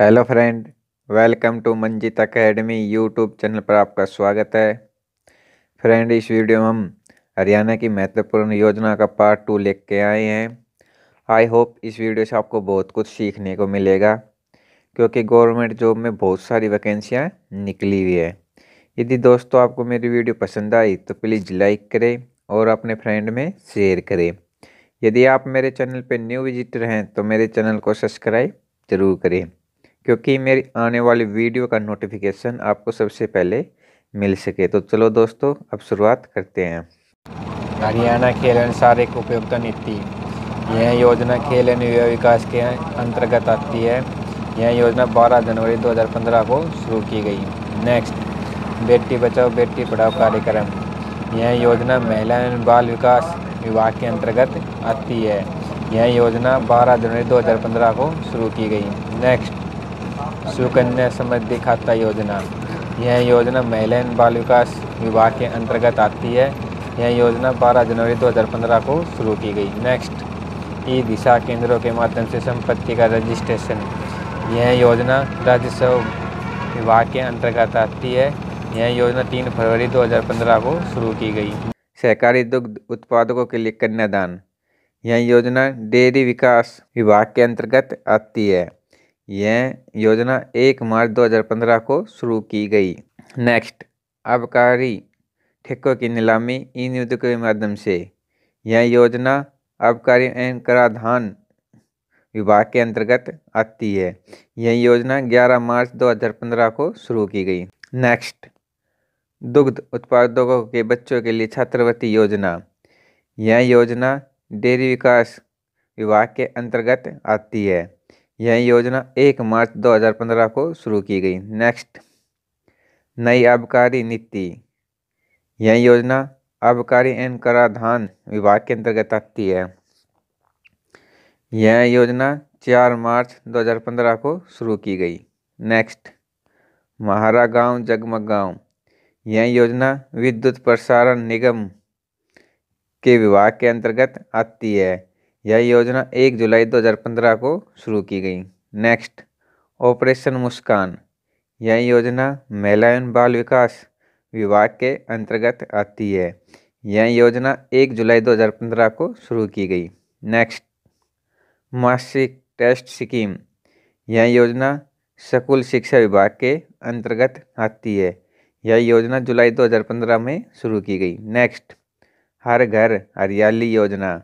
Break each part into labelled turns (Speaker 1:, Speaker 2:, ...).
Speaker 1: hello friend welcome to Manjit academy YouTube channel पर आपका स्वागत है फ्रेंड इस वीडियो में हम हरियाणा की महत्वपूर्ण योजना का पार्ट टू लेके के आए हैं आई होप इस वीडियो से आपको बहुत कुछ सीखने को मिलेगा क्योंकि गवर्नमेंट जॉब में बहुत सारी वैकेंसियाँ निकली हुई है यदि दोस्तों आपको मेरी वीडियो पसंद आई तो प्लीज़ लाइक करें और अपने फ्रेंड में शेयर करें यदि आप मेरे चैनल पर न्यू विजिटर हैं तो मेरे चैनल को सब्सक्राइब ज़रूर करें क्योंकि मेरी आने वाली वीडियो का नोटिफिकेशन आपको सबसे पहले मिल सके तो चलो दोस्तों अब शुरुआत करते हैं
Speaker 2: हरियाणा खेल अनुसार एक उपयोगिता नीति यह योजना खेल एवं विकास के अंतर्गत आती है यह योजना 12 जनवरी 2015 को शुरू की गई नेक्स्ट बेटी बचाओ बेटी पढ़ाओ कार्यक्रम यह योजना महिला एवं बाल विकास विभाग के अंतर्गत आती है यह योजना 12 जनवरी 2015 को शुरू की गई नेक्स्ट सुकन्या समृद्धि खाता योजना यह योजना महिला एवं बाल विकास विभाग के अंतर्गत आती है यह योजना 12 जनवरी 2015 को शुरू की गई नेक्स्ट ई दिशा केंद्रों के माध्यम से संपत्ति का रजिस्ट्रेशन यह योजना राजस्व विभाग के अंतर्गत आती है यह योजना 3 फरवरी 2015 को शुरू की गई
Speaker 1: सहकारी दुग्ध उत्पादकों के लिए कन्यादान यह योजना डेयरी विकास विभाग के अंतर्गत आती है यह योजना एक मार्च 2015 को शुरू की गई नेक्स्ट आबकारी ठेकों की नीलामी ई नियुक्ति के माध्यम से यह योजना आबकारी एवं कराधान विभाग के अंतर्गत आती है यह योजना 11 मार्च 2015 को शुरू की गई नेक्स्ट दुग्ध उत्पादकों के बच्चों के लिए छात्रवृत्ति योजना यह योजना डेयरी विकास विभाग के अंतर्गत आती है यह योजना 1 मार्च 2015 को शुरू की गई नेक्स्ट नई आबकारी नीति यह योजना आबकारी एवं कराधान विभाग के अंतर्गत आती है यह योजना 4 मार्च 2015 को शुरू की गई नेक्स्ट महारा गाँव जगमग गांव यह योजना विद्युत प्रसारण निगम के विभाग के अंतर्गत आती है यह योजना 1 जुलाई 2015 को शुरू की गई नेक्स्ट ऑपरेशन मुस्कान यह योजना महिला एवं बाल विकास विभाग के अंतर्गत आती है यह योजना 1 जुलाई 2015 को शुरू की गई नेक्स्ट मासिक टेस्ट स्कीम यह योजना स्कूल शिक्षा विभाग के अंतर्गत आती है यह योजना जुलाई 2015 में शुरू की गई नेक्स्ट हर घर हरियाली योजना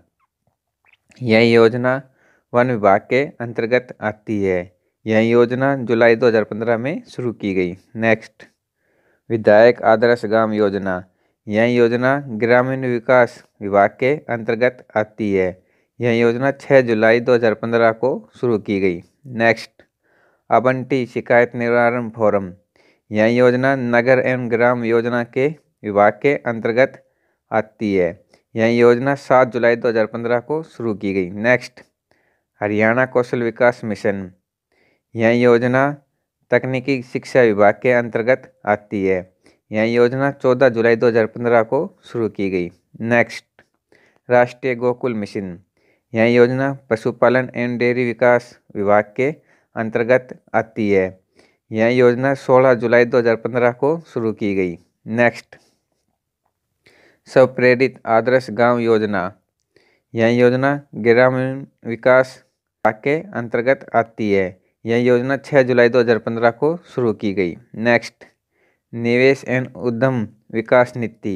Speaker 1: यह योजना वन विभाग के अंतर्गत आती है यह योजना जुलाई 2015 में शुरू की गई नेक्स्ट विधायक आदर्श ग्राम योजना यह योजना ग्रामीण विकास विभाग के अंतर्गत आती है यह योजना 6 जुलाई 2015 को शुरू की गई नेक्स्ट अबंटी शिकायत निवारण फोरम यह योजना नगर एवं ग्राम योजना के विभाग के अंतर्गत आती है यह योजना 7 जुलाई 2015 को शुरू की गई नेक्स्ट हरियाणा कौशल विकास मिशन यह योजना तकनीकी शिक्षा विभाग के अंतर्गत आती है यह योजना 14 जुलाई 2015 को शुरू की गई नेक्स्ट राष्ट्रीय गोकुल मिशन यह योजना पशुपालन एवं डेयरी विकास विभाग के अंतर्गत आती है यह योजना 16 जुलाई 2015 को शुरू की गई नेक्स्ट स्व प्रेरित आदर्श गांव योजना यह योजना ग्रामीण विकास के अंतर्गत आती है यह योजना 6 जुलाई 2015 को शुरू की गई नेक्स्ट निवेश एंड उद्यम विकास नीति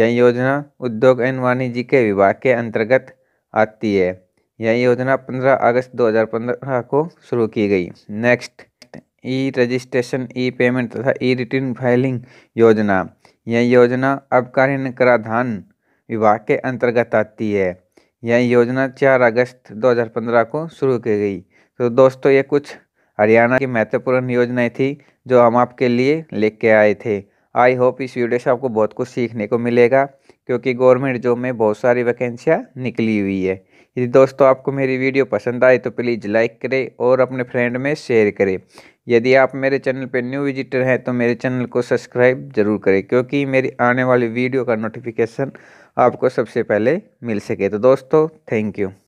Speaker 1: यह योजना उद्योग एंड वाणिज्य के विभाग के अंतर्गत आती है यह योजना 15 अगस्त 2015 को शुरू की गई next e registration e payment तथा ई रिटर्न फाइलिंग योजना यह योजना आबकारी कराधान विभाग के अंतर्गत आती है यह योजना 4 अगस्त 2015 को शुरू की गई तो दोस्तों ये कुछ हरियाणा की महत्वपूर्ण योजनाएं थी जो हम आपके लिए लेके आए थे आई होप इस वीडियो से आपको बहुत कुछ सीखने को मिलेगा क्योंकि गवर्नमेंट जॉब में बहुत सारी वैकेंसियाँ निकली हुई है यदि दोस्तों आपको मेरी वीडियो पसंद आए तो प्लीज़ लाइक करें और अपने फ्रेंड में शेयर करें यदि आप मेरे चैनल पर न्यू विजिटर हैं तो मेरे चैनल को सब्सक्राइब जरूर करें क्योंकि मेरी आने वाली वीडियो का नोटिफिकेशन आपको सबसे पहले मिल सके तो दोस्तों थैंक यू